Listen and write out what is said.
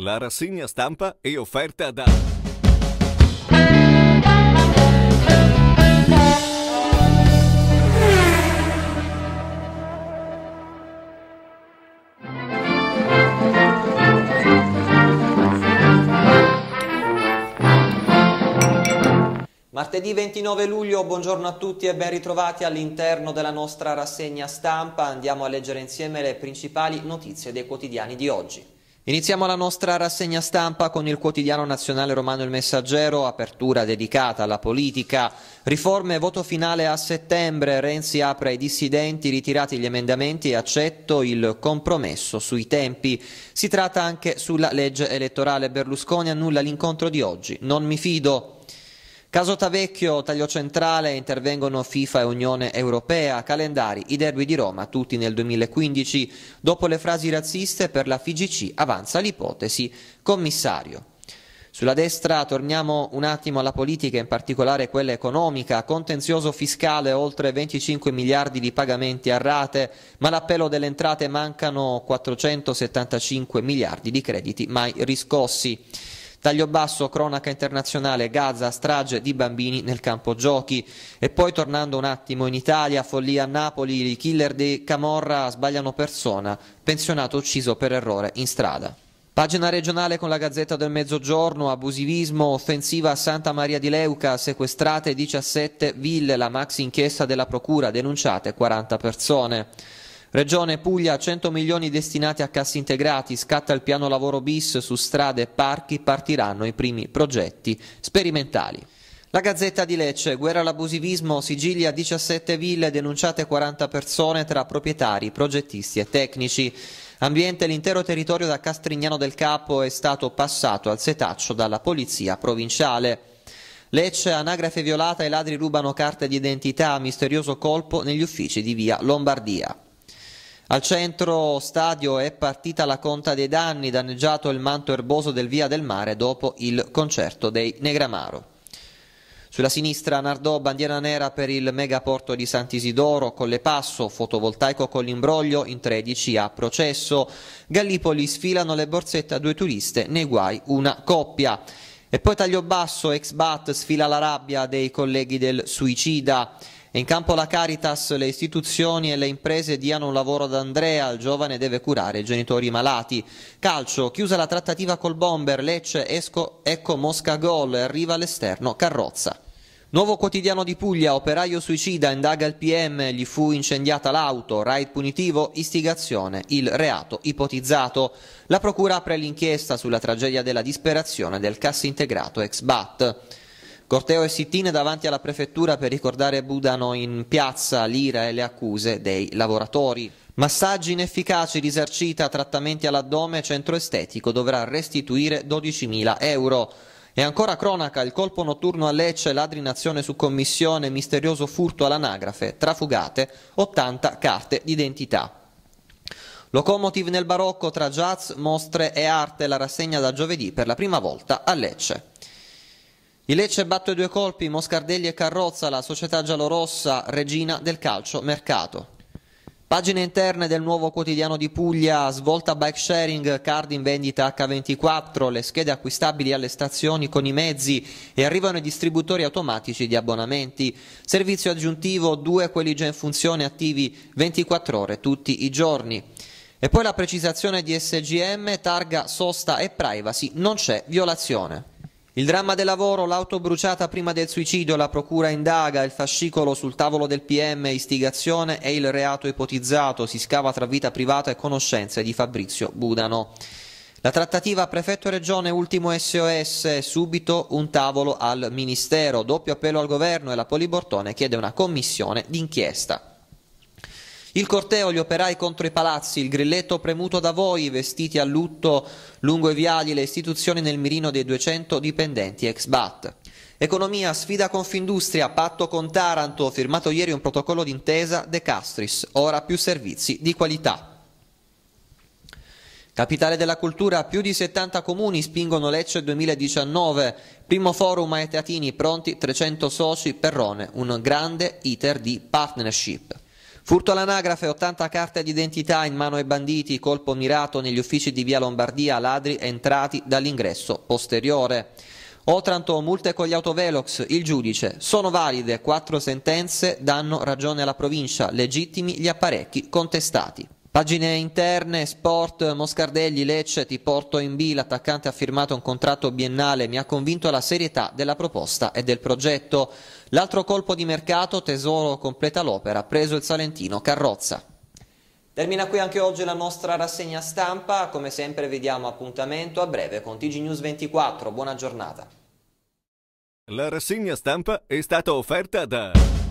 La rassegna stampa è offerta da... Martedì 29 luglio, buongiorno a tutti e ben ritrovati all'interno della nostra rassegna stampa. Andiamo a leggere insieme le principali notizie dei quotidiani di oggi. Iniziamo la nostra rassegna stampa con il quotidiano nazionale romano Il Messaggero, apertura dedicata alla politica, riforme, voto finale a settembre, Renzi apre ai dissidenti, ritirati gli emendamenti e accetto il compromesso sui tempi. Si tratta anche sulla legge elettorale, Berlusconi annulla l'incontro di oggi, non mi fido. Caso Tavecchio, taglio centrale, intervengono FIFA e Unione Europea, calendari, i derby di Roma, tutti nel 2015. Dopo le frasi razziste per la FIGC avanza l'ipotesi commissario. Sulla destra torniamo un attimo alla politica, in particolare quella economica, contenzioso fiscale oltre 25 miliardi di pagamenti a rate, ma l'appello delle entrate mancano 475 miliardi di crediti mai riscossi. Taglio basso, cronaca internazionale, Gaza, strage di bambini nel campo giochi. E poi tornando un attimo in Italia, follia a Napoli, i killer di Camorra sbagliano persona, pensionato ucciso per errore in strada. Pagina regionale con la Gazzetta del Mezzogiorno, abusivismo, offensiva a Santa Maria di Leuca, sequestrate 17 ville, la maxi inchiesta della Procura, denunciate 40 persone. Regione Puglia 100 milioni destinati a cassi integrati, scatta il piano lavoro bis su strade e parchi, partiranno i primi progetti sperimentali. La Gazzetta di Lecce, guerra all'abusivismo, Sicilia 17 ville, denunciate 40 persone tra proprietari, progettisti e tecnici. Ambiente, l'intero territorio da Castrignano del Capo è stato passato al setaccio dalla polizia provinciale. Lecce, anagrafe violata, i ladri rubano carte di identità, misterioso colpo negli uffici di via Lombardia. Al centro stadio è partita la conta dei danni, danneggiato il manto erboso del Via del Mare dopo il concerto dei Negramaro. Sulla sinistra Nardò, bandiera nera per il megaporto di Sant'Isidoro, passo, fotovoltaico con l'imbroglio in 13 a processo. Gallipoli sfilano le borsette a due turiste, nei guai una coppia. E poi taglio basso, ex bat, sfila la rabbia dei colleghi del suicida. In campo la Caritas, le istituzioni e le imprese diano un lavoro ad Andrea, il giovane deve curare i genitori malati. Calcio, chiusa la trattativa col bomber, Lecce, Esco, ecco Mosca gol, arriva all'esterno Carrozza. Nuovo quotidiano di Puglia, operaio suicida, indaga il PM, gli fu incendiata l'auto, raid punitivo, istigazione, il reato ipotizzato. La procura apre l'inchiesta sulla tragedia della disperazione del cassintegrato ex BAT. Corteo e sit-in davanti alla prefettura per ricordare Budano in piazza, l'ira e le accuse dei lavoratori. Massaggi inefficaci, risarcita, trattamenti all'addome, centro estetico dovrà restituire 12.000 euro. E ancora cronaca, il colpo notturno a Lecce, ladri in azione su commissione, misterioso furto all'anagrafe, trafugate, 80 carte d'identità. Locomotive nel barocco tra jazz, mostre e arte, la rassegna da giovedì per la prima volta a Lecce. Il Lecce batte due colpi, Moscardelli e Carrozza, la società giallorossa regina del calcio mercato. Pagine interne del nuovo quotidiano di Puglia, svolta bike sharing, card in vendita H24, le schede acquistabili alle stazioni con i mezzi e arrivano i distributori automatici di abbonamenti. Servizio aggiuntivo, due quelli già in funzione attivi 24 ore tutti i giorni. E poi la precisazione di SGM, targa, sosta e privacy, non c'è violazione. Il dramma del lavoro, l'auto bruciata prima del suicidio, la procura indaga, il fascicolo sul tavolo del PM, istigazione e il reato ipotizzato, si scava tra vita privata e conoscenze di Fabrizio Budano. La trattativa prefetto-regione ultimo SOS, subito un tavolo al Ministero, doppio appello al governo e la Polibortone chiede una commissione d'inchiesta. Il corteo, gli operai contro i palazzi, il grilletto premuto da voi, i vestiti a lutto lungo i viali, le istituzioni nel mirino dei 200 dipendenti ex BAT. Economia, sfida Confindustria, patto con Taranto, firmato ieri un protocollo d'intesa De Castris, ora più servizi di qualità. Capitale della cultura, più di 70 comuni spingono Lecce 2019, primo forum ai teatini pronti, 300 soci, Perrone, un grande iter di partnership. Furto all'anagrafe, 80 carte d'identità in mano ai banditi, colpo mirato negli uffici di via Lombardia, ladri entrati dall'ingresso posteriore. Otranto, multe con gli autovelox, il giudice. Sono valide quattro sentenze, danno ragione alla provincia, legittimi gli apparecchi contestati. Pagine interne, sport, Moscardelli, Lecce, ti porto in B, l'attaccante ha firmato un contratto biennale, mi ha convinto la serietà della proposta e del progetto. L'altro colpo di mercato, Tesoro completa l'opera, preso il Salentino, Carrozza. Termina qui anche oggi la nostra rassegna stampa, come sempre vi diamo appuntamento a breve con TG News 24, buona giornata. La rassegna stampa è stata offerta da...